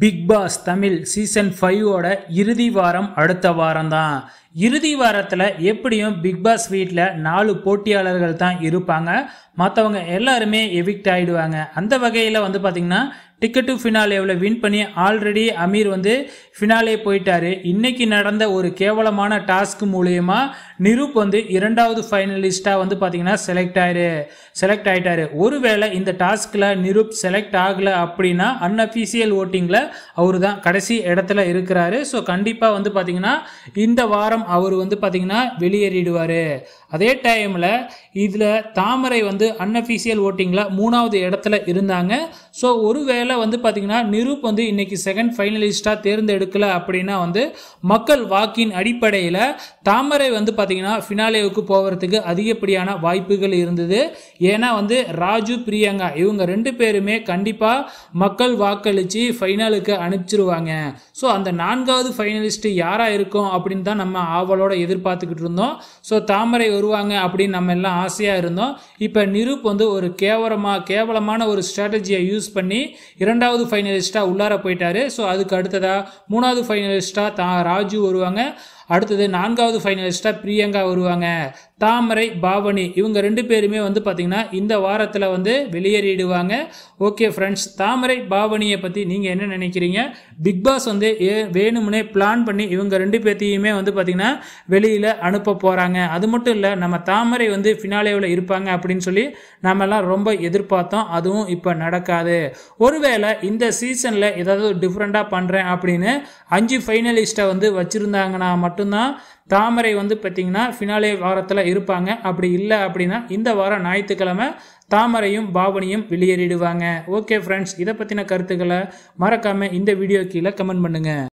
big Boss Tamil season ஃபைவோட இறுதி வாரம் அடுத்த வாரம்தான் இறுதி வாரத்தில் எப்படியும் பிக்பாஸ் வீட்டில் நாலு போட்டியாளர்கள் தான் இருப்பாங்க மற்றவங்க எல்லாருமே எவிக்ட் ஆகிடுவாங்க அந்த வகையில் வந்து பார்த்திங்கன்னா டிக்கெட் டு ஃபினாலேவில் வின் பண்ணி ஆல்ரெடி அமீர் வந்து ஃபினாலே போயிட்டார் இன்னைக்கு நடந்த ஒரு கேவலமான டாஸ்க் மூலயமா நிரூப் வந்து இரண்டாவது ஃபைனலிஸ்ட்டாக வந்து பார்த்திங்கன்னா செலக்ட் ஆயிரு செலக்ட் ஆகிட்டாரு ஒருவேளை இந்த டாஸ்கில் நிரூப் செலக்ட் ஆகலை அப்படின்னா அன்அஃபிஷியல் ஓட்டிங்கில் அவர் தான் கடைசி இடத்துல இருக்கிறாரு ஸோ கண்டிப்பாக வந்து பார்த்திங்கன்னா இந்த வாரம் அவர் வந்து பார்த்திங்கன்னா வெளியேறிடுவார் அதே டைமில் இதில் தாமரை வந்து அன்அஃபிஷியல் ஓட்டிங்கில் மூணாவது இடத்துல இருந்தாங்க ஸோ ஒரு வேளை வந்து பார்த்திங்கன்னா நிரூப் வந்து இன்றைக்கி செகண்ட் ஃபைனலிஸ்ட்டாக தேர்ந்தெடுக்கலை அப்படின்னா வந்து மக்கள் வாக்கின் அடிப்படையில் தாமரை வந்து பார்த்திங்கன்னா ஃபினாலேவுக்கு போகிறதுக்கு அதிகப்படியான வாய்ப்புகள் இருந்தது ஏன்னா வந்து ராஜு பிரியங்கா இவங்க ரெண்டு பேருமே கண்டிப்பாக மக்கள் வாக்களித்து ஃபைனலுக்கு அனுப்பிச்சிருவாங்க ஸோ அந்த நான்காவது ஃபைனலிஸ்ட்டு யாராக இருக்கும் அப்படின்னு தான் நம்ம ஆவலோடு எதிர்பார்த்துக்கிட்டு இருந்தோம் ஸோ தாமரை வருவாங்க அப்படின்னு நம்ம எல்லாம் ஆசையாக இருந்தோம் இப்போ நிரூப் வந்து ஒரு கேவலமாக கேவலமான ஒரு ஸ்ட்ராட்டஜியை யூஸ் பண்ணி இரண்டாவது ஃபைனலிஸ்ட்டாக உள்ளார போயிட்டாரு ஸோ அதுக்கு அடுத்ததாக மூணாவது ஃபைனலிஸ்ட்டாக தான் ராஜு வருவாங்க அடுத்தது நான்காவது ஃபைனலிஸ்ட்டாக பிரியங்கா வருவாங்க தாமரை பாவனி இவங்க ரெண்டு பேருமே வந்து பார்த்திங்கன்னா இந்த வாரத்தில் வந்து வெளியேறிடுவாங்க ஓகே ஃப்ரெண்ட்ஸ் தாமரை பாவனியை பற்றி நீங்கள் என்ன நினைக்கிறீங்க பிக் பாஸ் வந்து வேணும்னே பிளான் பண்ணி இவங்க ரெண்டு பேர்த்தையுமே வந்து பார்த்திங்கன்னா வெளியில் அனுப்ப போகிறாங்க அது மட்டும் இல்லை நம்ம தாமரை வந்து ஃபினாலேவில் இருப்பாங்க அப்படின்னு சொல்லி நம்மெல்லாம் ரொம்ப எதிர்பார்த்தோம் அதுவும் இப்போ நடக்காது ஒருவேளை இந்த சீசனில் ஏதாவது டிஃப்ரெண்ட்டாக பண்ணுறேன் அப்படின்னு அஞ்சு ஃபைனலிஸ்ட்டை வந்து வச்சுருந்தாங்கன்னா மட்டும்தான் தாமரை வந்து பார்த்திங்கன்னா ஃபினாலே வாரத்தில் இருப்பாங்க அப்படி இல்லை அப்படின்னா இந்த வாரம் ஞாயிற்றுக்கிழமை தாமரையும் பாவனியும் வெளியேறிடுவாங்க ஓகே ஃப்ரெண்ட்ஸ் இதை பற்றின கருத்துக்களை மறக்காமல் இந்த வீடியோ கீழே கமெண்ட் பண்ணுங்கள்